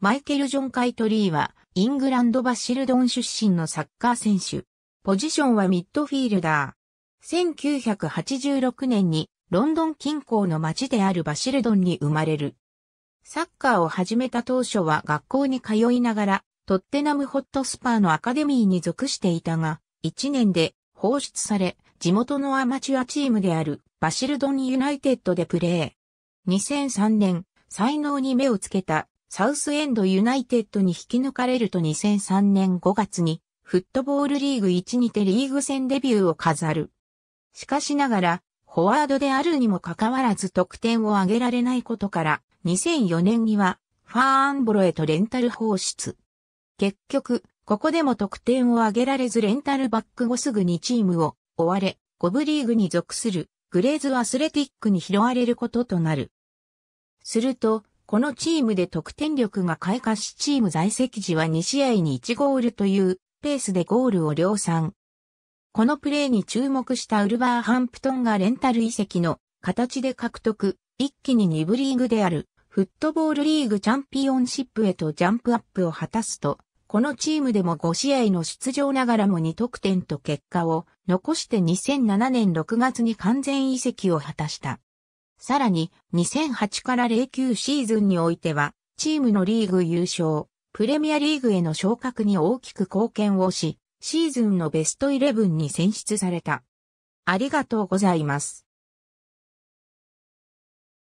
マイケル・ジョン・カイトリーは、イングランド・バシルドン出身のサッカー選手。ポジションはミッドフィールダー。1986年に、ロンドン近郊の町であるバシルドンに生まれる。サッカーを始めた当初は学校に通いながら、トッテナムホットスパーのアカデミーに属していたが、1年で放出され、地元のアマチュアチームであるバシルドンユナイテッドでプレー。2003年、才能に目をつけたサウスエンドユナイテッドに引き抜かれると2003年5月に、フットボールリーグ1にてリーグ戦デビューを飾る。しかしながら、フォワードであるにもかかわらず得点を挙げられないことから、2004年には、ファーアンボロへとレンタル放出。結局、ここでも得点を挙げられずレンタルバック後すぐにチームを追われ、5部リーグに属するグレーズアスレティックに拾われることとなる。すると、このチームで得点力が開花しチーム在籍時は2試合に1ゴールというペースでゴールを量産。このプレーに注目したウルバーハンプトンがレンタル遺跡の形で獲得、一気に2部リーグであるフットボールリーグチャンピオンシップへとジャンプアップを果たすと、このチームでも5試合の出場ながらも2得点と結果を残して2007年6月に完全移籍を果たした。さらに、2008から09シーズンにおいては、チームのリーグ優勝、プレミアリーグへの昇格に大きく貢献をし、シーズンのベストイレブンに選出された。ありがとうございます。